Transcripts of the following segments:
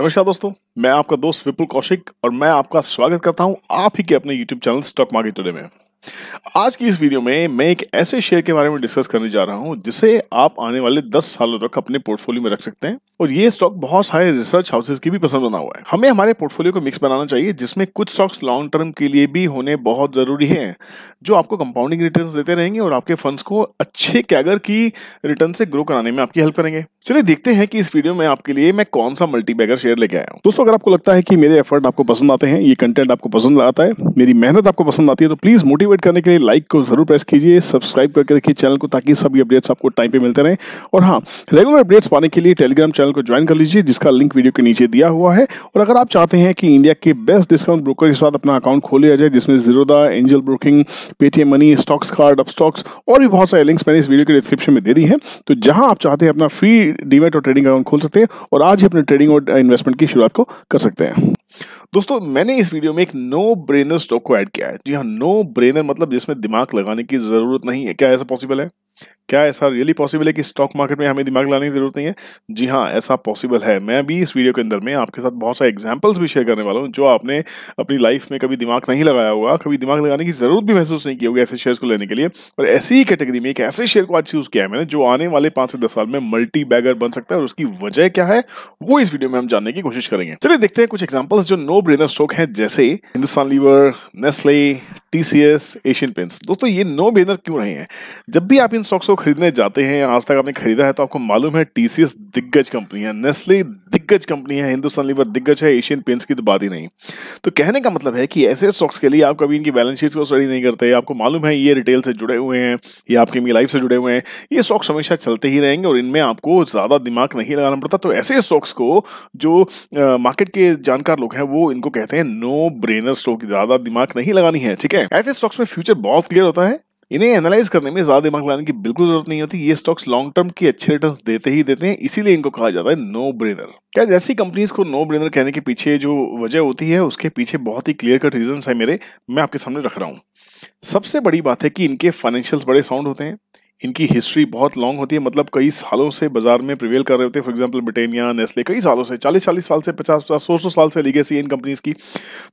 नमस्कार दोस्तों मैं आपका दोस्त विपुल कौशिक और मैं आपका स्वागत करता हूं आप ही के अपने YouTube channel stock market today में आज की इस वीडियो में मैं एक ऐसे शेयर के बारे में डिस्कस करने जा रहा हूं जिसे आप आने वाले 10 सालों तक अपने पोर्टफोलियो में रख सकते हैं और ये स्टॉक बहुत सारे रिसर्च हाउसेस की भी पसंद बना हुआ है हमें हमारे पोर्टफोलियो को मिक्स बनाना चाहिए जिसमें कुछ स्टॉक्स लॉन्ग टर्म के लिए भी होने बहुत जरूरी है जो आपको कंपाउंडिंग रिटर्न देते रहेंगे और आपके फंड को अच्छे कैगर की रिटर्न से ग्रो कराने में आपकी हेल्प करेंगे चलिए देखते हैं कि इस वीडियो में आपके लिए मैं कौन सा मल्टीबैगर शेयर लेके आया हूँ दोस्तों अगर आपको लगता है कि मेरे एफर्ट आपको पसंद आते हैं ये कंटेंट आपको पसंद आता है मेरी मेहनत आपको पसंद आती है तो प्लीज मोटिवेट मोटिवेट करने के लिए लाइक को जरूर प्रेस कीजिए सब्सक्राइब करके रखिए चैनल को ताकि सभी अपडेट्स आपको टाइम पे मिलते रहें और हाँ रेगुलर अपडेट्स पाने के लिए टेलीग्राम चैनल को ज्वाइन कर लीजिए जिसका लिंक वीडियो के नीचे दिया हुआ है और अगर आप चाहते हैं कि इंडिया के बेस्ट डिस्काउंट ब्रोकर के साथ अपना अकाउंट खोल लिया जाए जिसमें Zerodha Angel Broking Paytm Money stocks card Upstox और भी बहुत सारे लिंक्स मैंने इस वीडियो के डिस्क्रिप्शन में दे दी है तो जहां आप चाहते हैं अपना फ्री डीमेट और ट्रेडिंग अकाउंट खोल सकते हैं और आज ही अपने ट्रेडिंग और इन्वेस्टमेंट की शुरुआत को कर सकते हैं दोस्तों मैंने इस वीडियो में एक नो ब्रेनर स्टॉक को ऐड किया है जी हाँ नो ब्रेनर मतलब जिसमें दिमाग लगाने की जरूरत नहीं है क्या ऐसा पॉसिबल है क्या ऐसा रियली पॉसिबल है कि स्टॉक मार्केट में हमें दिमाग लाने की जरूरत नहीं है जी हाँ ऐसा पॉसिबल है मैं भी इस वीडियो के अंदर में आपके साथ बहुत सारे एग्जाम्पल्स भी शेयर करने वाला हूँ जो आपने अपनी लाइफ में कभी दिमाग नहीं लगाया होगा कभी दिमाग लगाने की जरूरत भी महसूस नहीं की होगी ऐसे शेयर को लेने के लिए और ऐसी ही कैटेगरी में एक ऐसे शेयर को आज चूज किया है मैंने जो आने वाले पांच से दस साल में मल्टी बैगर बन सकता है और उसकी वजह क्या है वो इस वीडियो में हम जानने की कोशिश करेंगे चलिए देखते हैं कुछ एग्जाम्पल्स जो नो ब्रेनर स्टॉक है जैसे Hindustan Lever Nestle TCS Asian Paints दोस्तों ये नो ब्रेनर क्यों रहे हैं जब भी आप इन स्टॉक्स को खरीदने जाते हैं या आज तक आपने खरीदा है तो आपको मालूम है टीसीएस दिग्गज कंपनी है नेस्ले दिग्गज कंपनी है हिंदुस्तान लीवर दिग्गज है एशियन पेंट्स की तो बात ही नहीं तो कहने का मतलब है कि ऐसे स्टॉक्स के लिए आप कभी इनकी बैलेंस शीट को स्टडी नहीं करते आपको मालूम है ये रिटेल से जुड़े हुए हैं ये आपके मी लाइफ से जुड़े हुए हैं ये स्टॉक्स हमेशा चलते ही रहेंगे और इनमें आपको ज़्यादा दिमाग नहीं लगाना पड़ता तो ऐसे स्टॉक्स को जो मार्केट के जानकार लोग हैं वो इनको कहते हैं नो ब्रेनर स्टॉक ज़्यादा दिमाग नहीं लगानी है ठीक है ऐसे स्टॉक्स में फ्यूचर बहुत क्लियर होता है इन्हें एनालाइज करने में ज्यादा दिमाग लगाने की बिल्कुल जरूरत नहीं होती ये स्टॉक्स लॉन्ग टर्म के अच्छे रिटर्न देते ही देते हैं इसीलिए इनको कहा जाता है नो ब्रेनर क्या जैसी कंपनीज को नो ब्रेनर कहने के पीछे जो वजह होती है उसके पीछे बहुत ही क्लियर कट रीजन है मेरे मैं आपके सामने रख रहा हूँ सबसे बड़ी बात है कि इनके फाइनेंशियल बड़े साउंड होते हैं इनकी हिस्ट्री बहुत लॉन्ग होती है मतलब कई सालों से बाजार में प्रिवेल कर रहे होते हैं फॉर एग्जांपल ब्रिटेनिया नेस्ले कई सालों से चालीस चालीस साल से पचास पचास सौ सौ साल से सी इन कंपनीज की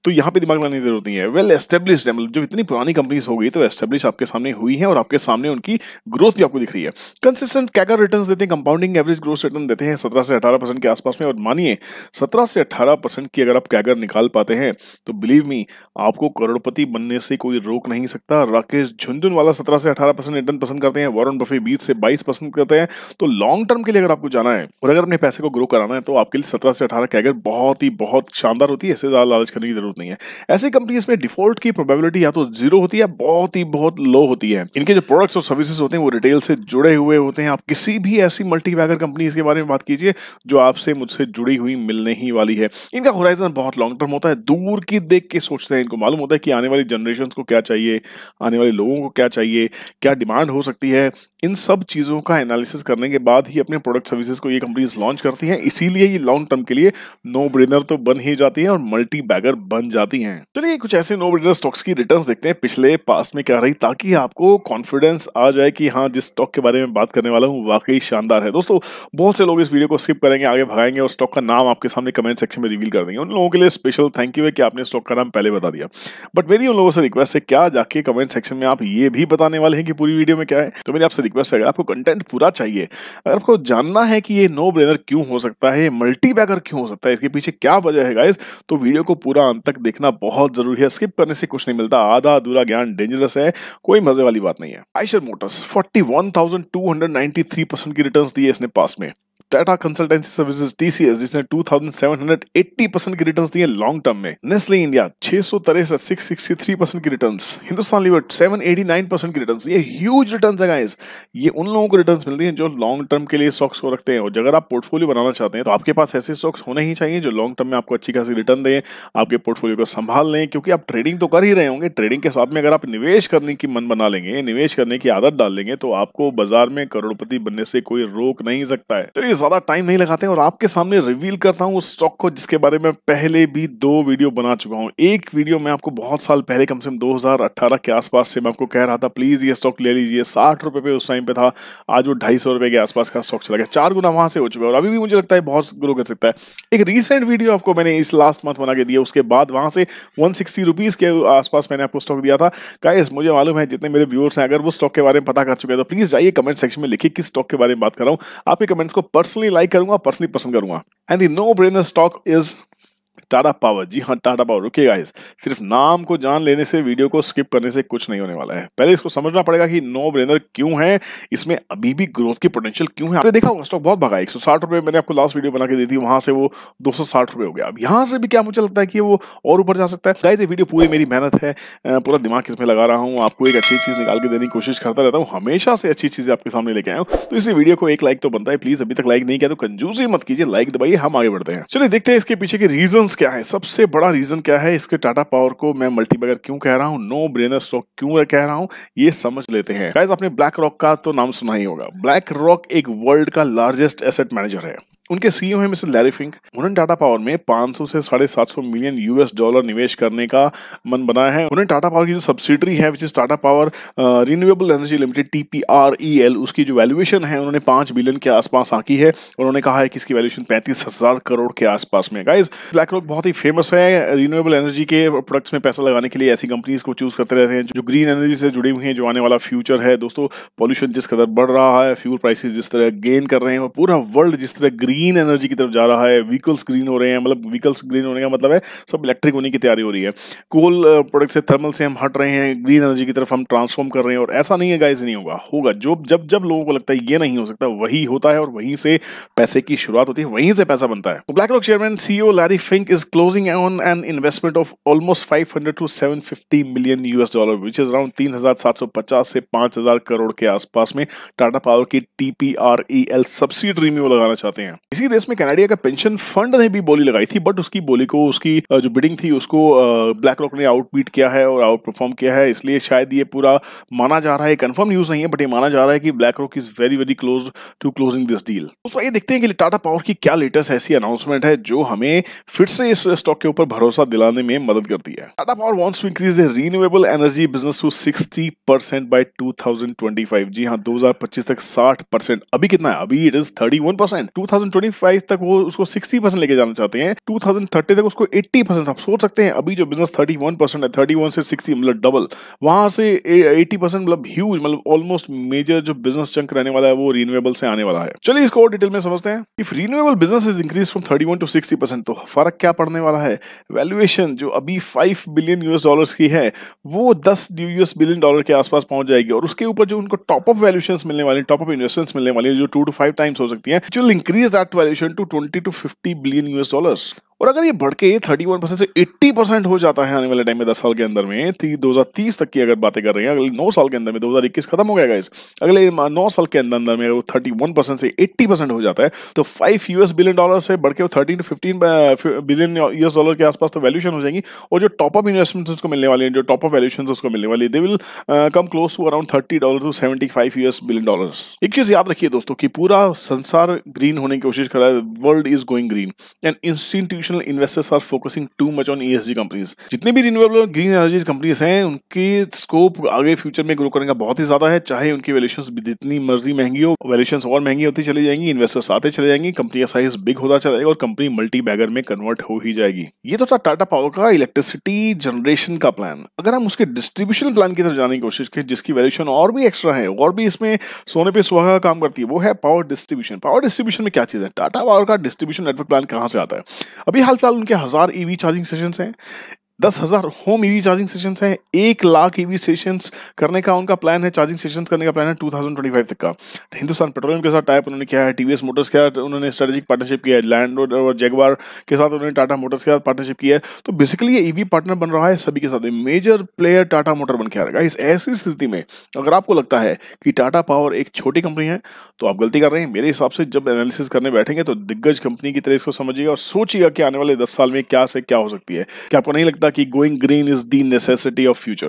तो यहाँ पे दिमाग लाने की जरूरत नहीं है वेल एस्टेब्लिश है मतलब जब इतनी पुरानी कंपनीज हो गई तो एस्टेब्लिश आपके सामने हुई है और आपके सामने उनकी ग्रोथ भी आपको दिख रही है कंसिस्टेंट कैगर रिटर्न देते हैं कंपाउंडिंग एवरेज ग्रोथ रिटर्न देते हैं सत्रह से अठारह परसेंट के आसपास में और मानिए सत्रह से अठारह परसेंट की अगर आप कैगर निकाल पाते हैं तो बिलीव मी आपको करोड़पति बनने से कोई रोक नहीं सकता राकेश झुंझुन वाला सत्रह से अठारह परसेंट रिटर्न पसंद करते हैं वॉरन बफे बीस से बाईस परसेंट करते हैं तो लॉन्ग टर्म के लिए अगर आपको जाना है और अगर अपने पैसे को ग्रो कराना है तो आपके लिए सत्रह से अठारह कैगर बहुत ही बहुत शानदार होती है ऐसे ज्यादा लालच करने की जरूरत नहीं है ऐसी कंपनीज में डिफॉल्ट की प्रोबेबिलिटी या तो जीरो होती है बहुत ही बहुत लो होती है इनके जो प्रोडक्ट्स और सर्विसेज होते हैं वो रिटेल से जुड़े हुए होते हैं आप किसी भी ऐसी मल्टी बैगर कंपनीज के बारे में बात कीजिए जो आपसे मुझसे जुड़ी हुई मिलने ही वाली है इनका होराइजन बहुत लॉन्ग टर्म होता है दूर की देख के सोचते हैं इनको मालूम होता है कि आने वाली जनरेशन को क्या चाहिए आने वाले लोगों को क्या चाहिए क्या डिमांड हो सकती है है इन सब चीज़ों का एनालिसिस करने के बाद ही अपने प्रोडक्ट सर्विसेज को ये कंपनीज लॉन्च करती हैं इसीलिए ये लॉन्ग टर्म के लिए नो ब्रेनर तो बन ही जाती है और मल्टी बैगर बन जाती हैं चलिए कुछ ऐसे नो ब्रेनर स्टॉक्स की रिटर्न देखते हैं पिछले पास में क्या रही ताकि आपको कॉन्फिडेंस आ जाए कि हाँ जिस स्टॉक के बारे में बात करने वाला हूँ वाकई शानदार है दोस्तों बहुत से लोग इस वीडियो को स्किप करेंगे आगे भगाएंगे और स्टॉक का नाम आपके सामने कमेंट सेक्शन में रिवील कर देंगे उन लोगों के लिए स्पेशल थैंक यू है कि आपने स्टॉक का नाम पहले बता दिया बट मेरी उन लोगों से रिक्वेस्ट है क्या जाके कमेंट सेक्शन में आप ये भी बताने वाले हैं कि पूरी वीडियो में क्या है तो मेरी आपसे रिक्वेस्ट है अगर आपको कंटेंट पूरा चाहिए अगर आपको जानना है कि ये नो ब्रेनर क्यों हो सकता है मल्टी बैगर क्यों हो सकता है इसके पीछे क्या वजह है गाइज तो वीडियो को पूरा अंत तक देखना बहुत जरूरी है स्किप करने से कुछ नहीं मिलता आधा अधूरा ज्ञान डेंजरस है कोई मजे वाली बात नहीं है आइशर मोटर्स फोर्टी की रिटर्न दी है इसने पास में टाटा कंसल्टेंसी सर्विसेज टीसीएस जिसने 2780 परसेंट की रिटर्न्स दिए लॉन्ग टर्म में नेस्ले इंडिया छह सौ तरह परसेंट की रिटर्न्स हिंदुस्तान लिवर 789 परसेंट की रिटर्न्स ये ह्यूज रिटर्न्स है गाइस ये उन लोगों को रिटर्न्स मिलती हैं जो लॉन्ग टर्म के लिए स्टॉक्स को रखते हैं और अगर आप पोर्टफोलियो बनाना चाहते हैं तो आपके पास ऐसे स्टॉक्स होने ही चाहिए जो लॉन्ग टर्म में आपको अच्छी खासी रिटर्न दें आपके पोर्टफोलियो को संभाल लें क्योंकि आप ट्रेडिंग तो कर ही रहे होंगे ट्रेडिंग के साथ में अगर आप निवेश करने की मन बना लेंगे निवेश करने की आदत डाल लेंगे तो आपको बाजार में करोड़पति बनने से कोई रोक नहीं सकता है तो ज़्यादा टाइम नहीं लगाते हैं और आपके सामने रिवील करता हूं उस स्टॉक को जिसके बारे में पहले भी दो वीडियो बना चुका हूं एक वीडियो मैं आपको बहुत साल पहले कम से कम 2018 के आसपास से मैं आपको कह रहा था प्लीज़ ये स्टॉक ले लीजिए साठ रुपए पे उस टाइम पे था आज वो ढाई रुपए के आसपास का स्टॉक चला गया चार गुना वहां से हो चुका है और अभी भी मुझे लगता है बहुत ग्रो कर सकता है एक रिसेंट वीडियो आपको मैंने इस लास्ट मंथ बना के दिया उसके बाद वहां से वन के आसपास मैंने आपको स्टॉक दिया था गाइस मुझे मालूम है जितने मेरे व्यूअर्स हैं अगर वो स्टॉक के बारे में पता कर चुके हैं तो प्लीज़ जाइए कमेंट सेक्शन में लिखिए किस स्टॉक के बारे में बात कर रहा हूँ आपके कमेंट्स को पर्स पर्सनली लाइक करूंगा पर्सनली पसंद करूंगा and the no brainer stock is Tata power जी हाँ टाटा पावर रुकिए गाइस सिर्फ नाम को जान लेने से वीडियो को स्किप करने से कुछ नहीं होने वाला है पहले इसको समझना पड़ेगा कि नो ब्रेनर क्यों है इसमें अभी भी ग्रोथ की पोटेंशियल क्यों है आपने देखा होगा स्टॉक बहुत भगा एक रुपए मैंने आपको लास्ट वीडियो बना के दी थी वहां से वो दो हो गया अब यहाँ से भी क्या मुझे लगता है कि वो और ऊपर जा सकता है गाइज ये वीडियो पूरी मेरी मेहनत है पूरा दिमाग इसमें लगा रहा हूँ आपको एक अच्छी चीज निकाल के देने की कोशिश करता रहता हूँ हमेशा से अच्छी चीजें आपके सामने लेके आया तो इसी वीडियो को एक लाइक तो बनता है प्लीज अभी तक लाइक नहीं किया तो कंजूसी मत कीजिए लाइक दबाइए हम आगे बढ़ते हैं चलिए देखते हैं इसके पीछे के रीजन क्या है सबसे बड़ा रीज़न क्या है इसके टाटा पावर को मैं मल्टीबैगर क्यों कह रहा हूँ नो ब्रेनर स्टॉक क्यों कह रहा हूँ ये समझ लेते हैं आपने ब्लैक रॉक का तो नाम सुना ही होगा ब्लैक रॉक एक वर्ल्ड का लार्जेस्ट एसेट मैनेजर है उनके सीईओ e हैं मिस्टर लैरी फिंक उन्होंने टाटा पावर में 500 से साढ़े सात मिलियन यूएस डॉलर निवेश करने का मन बनाया है उन्होंने टाटा पावर की जो सब्सिडरी है which is Tata power renewable energy limited टी उसकी जो वैल्यूएशन है उन्होंने पांच बिलियन के आसपास आंकी है उन्होंने कहा है कि इसकी वैल्यूएशन पैंतीस हजार करोड़ के आसपास में गाइज ब्लैक रॉक बहुत ही फेमस है रिन्यूएबल एनर्जी के प्रोडक्ट्स में पैसा लगाने के लिए ऐसी कंपनीज को चूज करते रहते हैं जो ग्रीन एनर्जी से जुड़ी हुई है जो आने वाला फ्यूचर है दोस्तों पॉल्यूशन जिस कदर बढ़ रहा है फ्यूल प्राइसेस जिस तरह गेन कर रहे हैं और पूरा वर्ल्ड जिस तरह ग्रीन ग्रीन एनर्जी की तरफ जा रहा है व्हीकल्स ग्रीन हो रहे हैं मतलब व्हीकल्स ग्रीन होने का मतलब है सब इलेक्ट्रिक होने की तैयारी हो रही है कोल प्रोडक्ट uh, से थर्मल से हम हट रहे हैं ग्रीन एनर्जी की तरफ हम ट्रांसफॉर्म कर रहे हैं और ऐसा नहीं है गाइज नहीं होगा होगा जो जब जब लोगों को लगता है ये नहीं हो सकता वही होता है और वहीं से पैसे की शुरुआत होती है वहीं से पैसा बनता है तो BlackRock chairman CEO Larry Fink is closing on an investment of almost five to seven million US dollar which is around तीन से पांच करोड़ के आसपास में टाटा पावर की टीपीआरईएल सब्सिडरी में वो लगाना चाहते हैं इसी रेस में कनाडिया का पेंशन फंड ने भी बोली लगाई थी बट उसकी बोली को उसकी जो बिडिंग थी उसको ब्लैक रॉक ने आउटबीट किया है और आउट परफॉर्म किया है इसलिए शायद ये पूरा माना जा रहा है कंफर्म न्यूज नहीं है बट ये माना जा रहा है कि BlackRock is very very close to closing this deal दोस्तों ये देखते हैं कि टाटा पावर की क्या लेटेस्ट ऐसी अनाउंसमेंट है जो हमें फिर से इस स्टॉक के ऊपर भरोसा दिलाने में मदद करती है Tata power wants to increase the renewable energy business to sixty percent by two जी हाँ दो तक साठ अभी कितना है अभी it is thirty one percent 2025 तक वो उसको 60 परसेंट लेके जाना चाहते हैं 2030 तक उसको 80 परसेंट आप सोच सकते हैं अभी जो बिजनेस 31 परसेंट है 31 से 60 मतलब डबल वहां से 80 परसेंट मतलब ह्यूज मतलब ऑलमोस्ट मेजर जो बिजनेस चंक रहने वाला है वो रिन्यूएबल से आने वाला है चलिए इसको और डिटेल में समझते हैं if renewable business is increase from thirty to sixty तो फर्क क्या पड़ने वाला है वैल्यूएशन जो अभी फाइव बिलियन यूएस डॉलर की है वो दस यूएस बिलियन डॉलर के आसपास पहुंच जाएगी और उसके ऊपर जो उनको टॉप अप वैल्यूशन मिलने वाली टॉप अप इन्वेस्टमेंट मिलने वाली जो टू टू फाइव टाइम्स हो सकती है increase that valuation to 20 to 50 billion US dollars. और अगर ये बढ़ के थर्टी वन परसेंट से एट्टी परसेंट हो जाता है आने वाले टाइम में दस साल के अंदर में तो दो हजार तीस तक की अगर बातें कर रहे हैं अगले नौ साल के अंदर में दो हजार इक्कीस खत्म हो गया इस अगले नौ साल के अंदर अंदर में अगर थर्टी वन परसेंट से एट्टी परसेंट हो जाता है तो फाइव यूएस बिलियन डॉलर से बढ़ के thirteen fifteen billion US dollar के आसपास तो वैल्यूशन हो जाएंगी और जो टॉप अप इन्वेस्टमेंट उसको मिलने वाले हैं जो टॉप अप वैल्यूशन उसको मिलने वाली they will come close to around thirty dollar to seventy five US billion dollar एक चीज याद रखिए दोस्तों की पूरा संसार ग्रीन होने की कोशिश कर रहा है world is going green and institution institutional investors are focusing too much on ESG companies जितनी भी रिन्यूएबल और ग्रीन एनर्जी कंपनीज हैं उनकी स्कोप आगे फ्यूचर में ग्रो करने का बहुत ही ज्यादा है चाहे उनकी वैल्यूशन जितनी मर्जी महंगी हो वैल्यूशन और महंगी होती चली जाएंगी इन्वेस्टर्स आते चले जाएंगे कंपनी का साइज बिग होता चला जाएगा और कंपनी मल्टी बैगर में कन्वर्ट हो ही जाएगी ये तो था टाटा पावर का इलेक्ट्रिसिटी जनरेशन का प्लान अगर हम उसके डिस्ट्रीब्यूशन प्लान की तरफ जाने की कोशिश करें जिसकी वैल्यूशन और भी एक्स्ट्रा है और भी इसमें सोने पर सुहा का काम करती है वो है पावर डिस्ट्रीब्यूशन पावर डिस्ट्रीब्यूशन में क्या चीज है टाटा पावर का डिस्ट्रीब्यूशन नेटवर्क प्लान कहां से आता है अभी अभी हाल फिलहाल उनके हज़ार ईवी चार्जिंग स्टेशन हैं दस हज़ार होम ईवी चार्जिंग सेशन है एक लाख ईवी e सेशन करने का उनका प्लान है चार्जिंग सेशन करने का प्लान है टू ट्वेंटी फाइव तक का हिंदुस्तान पेट्रोलियम के साथ टाइप उन्होंने किया है टीवीएस मोटर्स के साथ उन्होंने स्ट्रेटेजिक पार्टनरशिप किया है लैंड रोड और जेगवार के साथ उन्होंने टाटा मोटर्स के साथ पार्टनरशिप किया है तो बेसिकली ये ईवी e पार्टनर बन रहा है सभी के साथ मेजर प्लेयर टाटा मोटर बन के आ इस ऐसी स्थिति में अगर आपको लगता है कि टाटा पावर एक छोटी कंपनी है तो आप गलती कर रहे हैं मेरे हिसाब से जब एनालिसिस करने बैठेंगे तो दिग्गज कंपनी की तरह इसको समझिएगा और सोचिएगा कि आने वाले दस साल में क्या से क्या हो सकती है क्या आपको नहीं लगता था कि going green is the necessity of future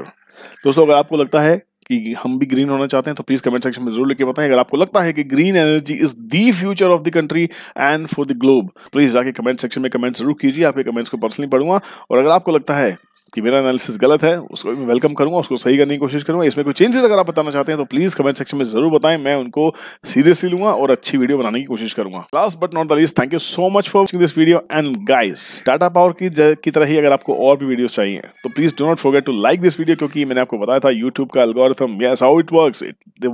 दोस्तों अगर आपको लगता है कि हम भी ग्रीन होना चाहते हैं तो प्लीज कमेंट सेक्शन में जरूर लिख बताएं अगर आपको लगता है कि green energy is the future of the country and for the globe please जाके कमेंट सेक्शन में कमेंट जरूर कीजिए आपके कमेंट्स को पर्सनली पढ़ूंगा और अगर आपको लगता है कि मेरा एनालिसिस गलत है उसको मैं वेलकम करूंगा उसको सही करने की कोशिश करूंगा इसमें कोई चेंजेस अगर आप बताना चाहते हैं तो प्लीज़ कमेंट सेक्शन में जरूर बताएं मैं उनको सीरियसली लूंगा और अच्छी वीडियो बनाने की कोशिश करूंगा last but not the least thank you so much for watching this video and guys Tata power की, की तरह ही अगर आपको और भी वीडियो चाहिए तो please do not forget to like this video क्योंकि मैंने आपको बताया था यूट्यूब का algorithm yes how it works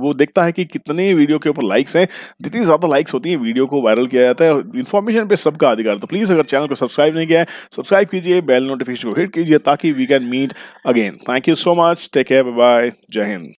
वो देखता है कि कितने वीडियो के ऊपर लाइक्स हैं जितनी ज़्यादा लाइक्स होती है वीडियो को वायरल किया जाता है और इन्फॉर्मेशन पे सबका अधिकार तो प्लीज़ अगर चैनल को सब्सक्राइब नहीं किया है सब्सक्राइब कीजिए बेल नोटिफिकेशन को हिट कीजिए ताकि we can meet again. Thank you so much. Take care. Bye bye. Jahin.